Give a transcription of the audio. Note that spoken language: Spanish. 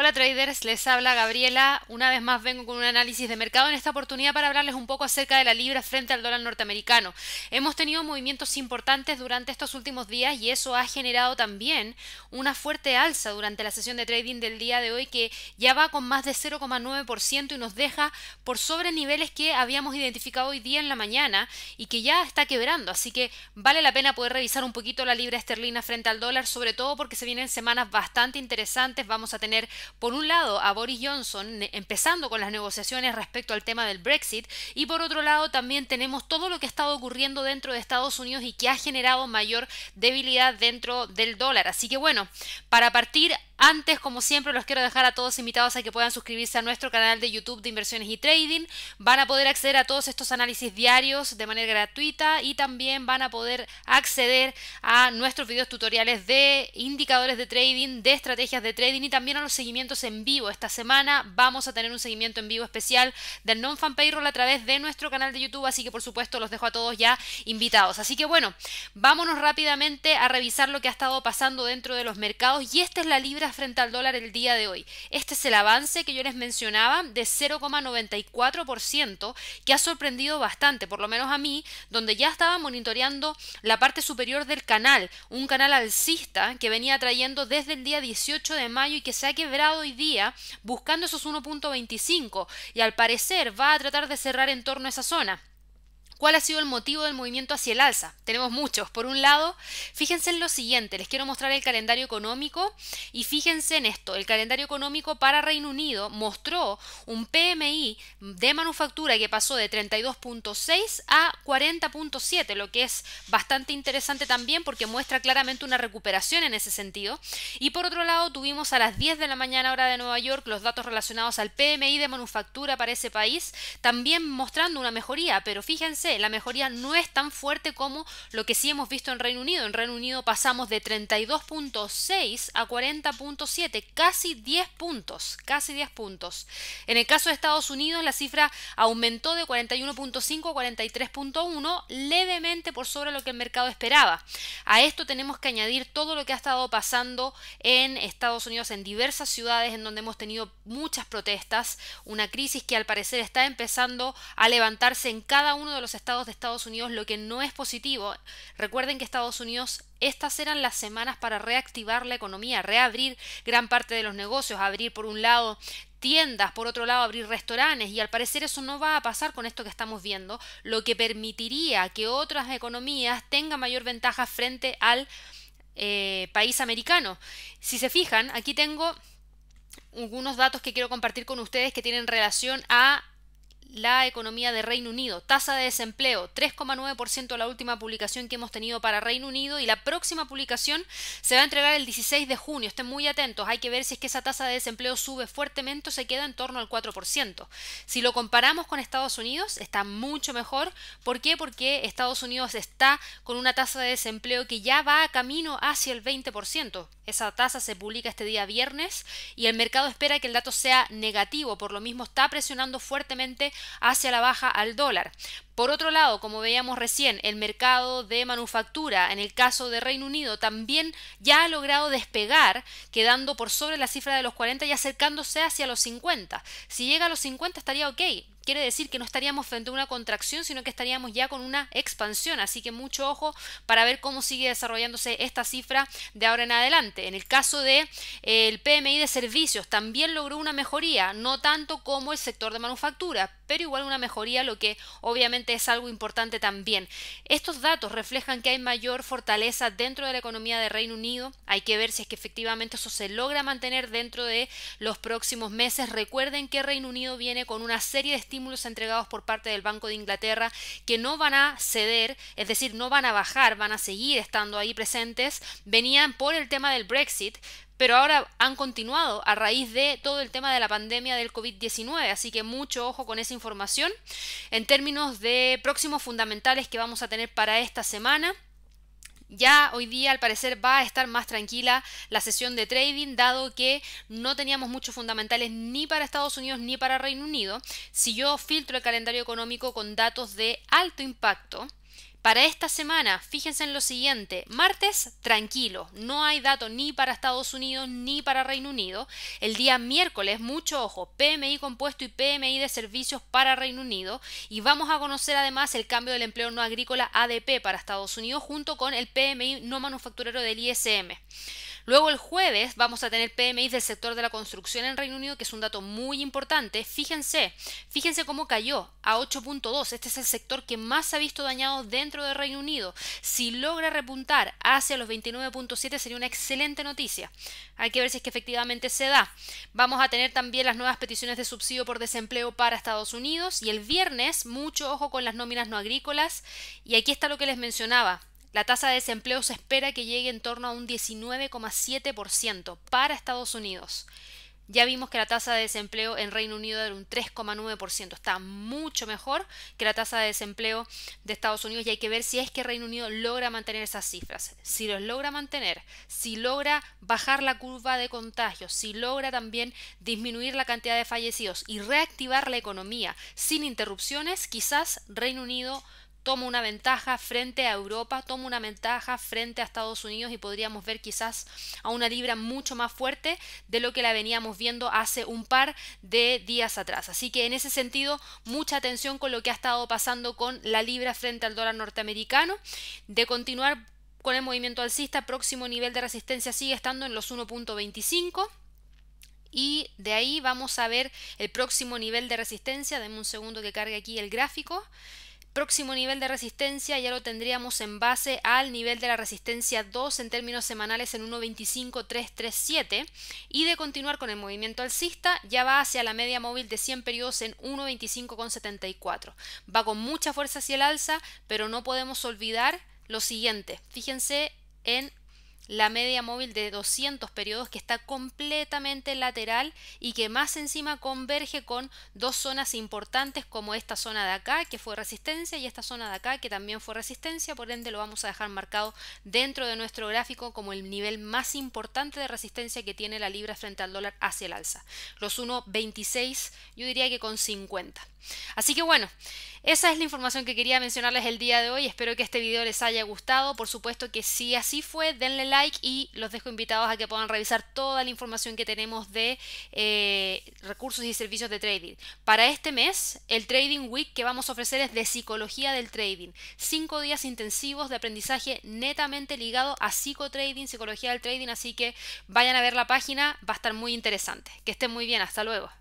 Hola traders, les habla Gabriela. Una vez más vengo con un análisis de mercado en esta oportunidad para hablarles un poco acerca de la libra frente al dólar norteamericano. Hemos tenido movimientos importantes durante estos últimos días y eso ha generado también una fuerte alza durante la sesión de trading del día de hoy que ya va con más de 0,9% y nos deja por sobre niveles que habíamos identificado hoy día en la mañana y que ya está quebrando. Así que vale la pena poder revisar un poquito la libra esterlina frente al dólar, sobre todo porque se vienen semanas bastante interesantes. Vamos a tener por un lado, a Boris Johnson empezando con las negociaciones respecto al tema del Brexit y por otro lado también tenemos todo lo que ha estado ocurriendo dentro de Estados Unidos y que ha generado mayor debilidad dentro del dólar. Así que bueno, para partir antes, como siempre, los quiero dejar a todos invitados a que puedan suscribirse a nuestro canal de YouTube de inversiones y trading. Van a poder acceder a todos estos análisis diarios de manera gratuita y también van a poder acceder a nuestros videos tutoriales de indicadores de trading, de estrategias de trading y también a los seguimientos en vivo. Esta semana vamos a tener un seguimiento en vivo especial del non-fan payroll a través de nuestro canal de YouTube, así que por supuesto los dejo a todos ya invitados. Así que bueno, vámonos rápidamente a revisar lo que ha estado pasando dentro de los mercados y esta es la libra frente al dólar el día de hoy. Este es el avance que yo les mencionaba de 0,94% que ha sorprendido bastante, por lo menos a mí, donde ya estaba monitoreando la parte superior del canal, un canal alcista que venía trayendo desde el día 18 de mayo y que se ha quebrado hoy día buscando esos 1.25 y al parecer va a tratar de cerrar en torno a esa zona. ¿Cuál ha sido el motivo del movimiento hacia el alza? Tenemos muchos. Por un lado, fíjense en lo siguiente, les quiero mostrar el calendario económico y fíjense en esto, el calendario económico para Reino Unido mostró un PMI de manufactura que pasó de 32.6 a 40.7, lo que es bastante interesante también porque muestra claramente una recuperación en ese sentido. Y por otro lado, tuvimos a las 10 de la mañana hora de Nueva York los datos relacionados al PMI de manufactura para ese país, también mostrando una mejoría, pero fíjense la mejoría no es tan fuerte como lo que sí hemos visto en Reino Unido. En Reino Unido pasamos de 32.6 a 40.7, casi 10 puntos, casi 10 puntos. En el caso de Estados Unidos, la cifra aumentó de 41.5 a 43.1, levemente por sobre lo que el mercado esperaba. A esto tenemos que añadir todo lo que ha estado pasando en Estados Unidos, en diversas ciudades en donde hemos tenido muchas protestas, una crisis que al parecer está empezando a levantarse en cada uno de los estados de Estados Unidos, lo que no es positivo. Recuerden que Estados Unidos, estas eran las semanas para reactivar la economía, reabrir gran parte de los negocios, abrir por un lado tiendas, por otro lado abrir restaurantes y al parecer eso no va a pasar con esto que estamos viendo, lo que permitiría que otras economías tengan mayor ventaja frente al eh, país americano. Si se fijan, aquí tengo algunos datos que quiero compartir con ustedes que tienen relación a la economía de Reino Unido. Tasa de desempleo, 3,9% la última publicación que hemos tenido para Reino Unido y la próxima publicación se va a entregar el 16 de junio. Estén muy atentos, hay que ver si es que esa tasa de desempleo sube fuertemente o se queda en torno al 4%. Si lo comparamos con Estados Unidos, está mucho mejor. ¿Por qué? Porque Estados Unidos está con una tasa de desempleo que ya va a camino hacia el 20%. Esa tasa se publica este día viernes y el mercado espera que el dato sea negativo, por lo mismo está presionando fuertemente hacia la baja al dólar. Por otro lado, como veíamos recién, el mercado de manufactura, en el caso de Reino Unido, también ya ha logrado despegar, quedando por sobre la cifra de los 40 y acercándose hacia los 50. Si llega a los 50 estaría ok. Quiere decir que no estaríamos frente a una contracción, sino que estaríamos ya con una expansión. Así que mucho ojo para ver cómo sigue desarrollándose esta cifra de ahora en adelante. En el caso de eh, el PMI de servicios, también logró una mejoría, no tanto como el sector de manufactura, pero igual una mejoría, lo que obviamente es algo importante también. Estos datos reflejan que hay mayor fortaleza dentro de la economía de Reino Unido. Hay que ver si es que efectivamente eso se logra mantener dentro de los próximos meses. Recuerden que Reino Unido viene con una serie de estímulos entregados por parte del Banco de Inglaterra que no van a ceder, es decir, no van a bajar, van a seguir estando ahí presentes. Venían por el tema del Brexit, pero ahora han continuado a raíz de todo el tema de la pandemia del COVID-19, así que mucho ojo con esa información. En términos de próximos fundamentales que vamos a tener para esta semana, ya hoy día al parecer va a estar más tranquila la sesión de trading, dado que no teníamos muchos fundamentales ni para Estados Unidos ni para Reino Unido. Si yo filtro el calendario económico con datos de alto impacto, para esta semana, fíjense en lo siguiente, martes tranquilo, no hay dato ni para Estados Unidos ni para Reino Unido. El día miércoles, mucho ojo, PMI compuesto y PMI de servicios para Reino Unido y vamos a conocer además el cambio del empleo no agrícola ADP para Estados Unidos junto con el PMI no manufacturero del ISM. Luego el jueves vamos a tener PMI del sector de la construcción en Reino Unido, que es un dato muy importante. Fíjense, fíjense cómo cayó a 8.2. Este es el sector que más se ha visto dañado dentro de Reino Unido. Si logra repuntar hacia los 29.7 sería una excelente noticia. Hay que ver si es que efectivamente se da. Vamos a tener también las nuevas peticiones de subsidio por desempleo para Estados Unidos y el viernes mucho ojo con las nóminas no agrícolas y aquí está lo que les mencionaba. La tasa de desempleo se espera que llegue en torno a un 19,7% para Estados Unidos. Ya vimos que la tasa de desempleo en Reino Unido era un 3,9%. Está mucho mejor que la tasa de desempleo de Estados Unidos y hay que ver si es que Reino Unido logra mantener esas cifras. Si los logra mantener, si logra bajar la curva de contagios, si logra también disminuir la cantidad de fallecidos y reactivar la economía sin interrupciones, quizás Reino Unido toma una ventaja frente a Europa, toma una ventaja frente a Estados Unidos y podríamos ver quizás a una libra mucho más fuerte de lo que la veníamos viendo hace un par de días atrás. Así que en ese sentido, mucha atención con lo que ha estado pasando con la libra frente al dólar norteamericano. De continuar con el movimiento alcista, próximo nivel de resistencia sigue estando en los 1.25. Y de ahí vamos a ver el próximo nivel de resistencia. denme un segundo que cargue aquí el gráfico próximo nivel de resistencia ya lo tendríamos en base al nivel de la resistencia 2 en términos semanales en 1.25337 y de continuar con el movimiento alcista ya va hacia la media móvil de 100 periodos en 1.2574. Va con mucha fuerza hacia el alza, pero no podemos olvidar lo siguiente. Fíjense en la media móvil de 200 periodos que está completamente lateral y que más encima converge con dos zonas importantes como esta zona de acá que fue resistencia y esta zona de acá que también fue resistencia, por ende lo vamos a dejar marcado dentro de nuestro gráfico como el nivel más importante de resistencia que tiene la libra frente al dólar hacia el alza. Los 1.26 yo diría que con 50. Así que bueno, esa es la información que quería mencionarles el día de hoy, espero que este video les haya gustado, por supuesto que si así fue denle like y los dejo invitados a que puedan revisar toda la información que tenemos de eh, recursos y servicios de trading. Para este mes, el Trading Week que vamos a ofrecer es de psicología del trading. Cinco días intensivos de aprendizaje netamente ligado a psicotrading, psicología del trading, así que vayan a ver la página, va a estar muy interesante. Que estén muy bien, hasta luego.